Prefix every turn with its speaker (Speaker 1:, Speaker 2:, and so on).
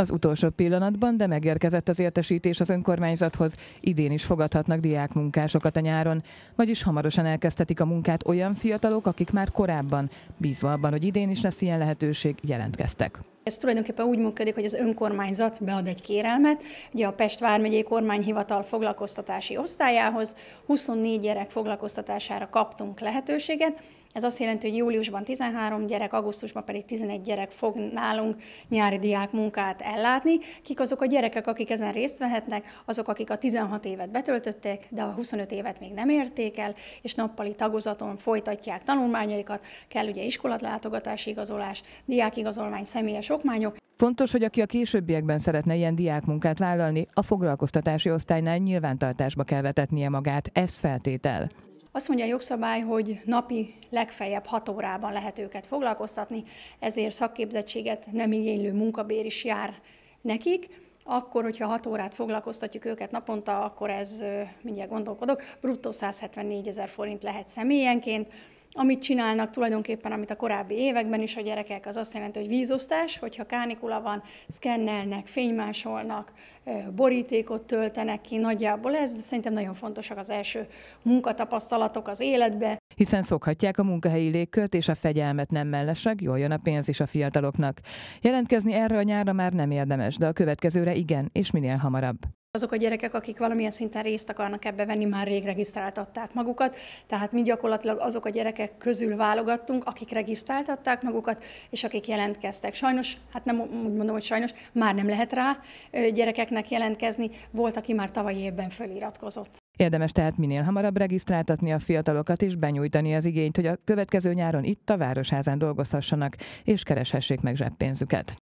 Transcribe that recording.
Speaker 1: az utolsó pillanatban, de megérkezett az értesítés az önkormányzathoz, idén is fogadhatnak diákmunkásokat a nyáron, vagyis hamarosan elkezdhetik a munkát olyan fiatalok, akik már korábban, bízva abban, hogy idén is lesz ilyen lehetőség, jelentkeztek.
Speaker 2: Ez tulajdonképpen úgy működik, hogy az önkormányzat bead egy kérelmet, ugye a Pest Vármegyei Kormányhivatal foglalkoztatási osztályához 24 gyerek foglalkoztatására kaptunk lehetőséget, ez azt jelenti, hogy júliusban 13 gyerek, augusztusban pedig 11 gyerek fog nálunk nyári diák munkát ellátni. Kik azok a gyerekek, akik ezen részt vehetnek, azok, akik a 16 évet betöltötték, de a 25 évet még nem érték el, és nappali tagozaton folytatják tanulmányaikat, kell ugye iskolatlátogatási igazolás, diákigazolmány, személyes okmányok.
Speaker 1: Fontos, hogy aki a későbbiekben szeretne ilyen diákmunkát vállalni, a foglalkoztatási osztálynál nyilvántartásba kell vetetnie magát, ez feltétel.
Speaker 2: Azt mondja a jogszabály, hogy napi legfeljebb 6 órában lehet őket foglalkoztatni, ezért szakképzettséget nem igénylő munkabér is jár nekik. Akkor, hogyha 6 órát foglalkoztatjuk őket naponta, akkor ez, mindjárt gondolkodok, bruttó 174 ezer forint lehet személyenként, amit csinálnak tulajdonképpen, amit a korábbi években is a gyerekek, az azt jelenti, hogy vízosztás, hogyha kánikula van, szkennelnek, fénymásolnak, borítékot töltenek ki, nagyjából ez, de szerintem nagyon fontosak az első munkatapasztalatok az életbe.
Speaker 1: Hiszen szokhatják a munkahelyi légkört és a fegyelmet nem mellesleg, jól jön a pénz is a fiataloknak. Jelentkezni erre a nyárra már nem érdemes, de a következőre igen, és minél hamarabb.
Speaker 2: Azok a gyerekek, akik valamilyen szinten részt akarnak ebbe venni, már rég regisztráltatták magukat, tehát mi gyakorlatilag azok a gyerekek közül válogattunk, akik regisztráltatták magukat, és akik jelentkeztek. Sajnos, hát nem úgy mondom, hogy sajnos, már nem lehet rá gyerekeknek jelentkezni, volt, aki már tavalyi évben föliratkozott.
Speaker 1: Érdemes tehát minél hamarabb regisztráltatni a fiatalokat és benyújtani az igényt, hogy a következő nyáron itt a Városházán dolgozhassanak és kereshessék meg zseppénzüket.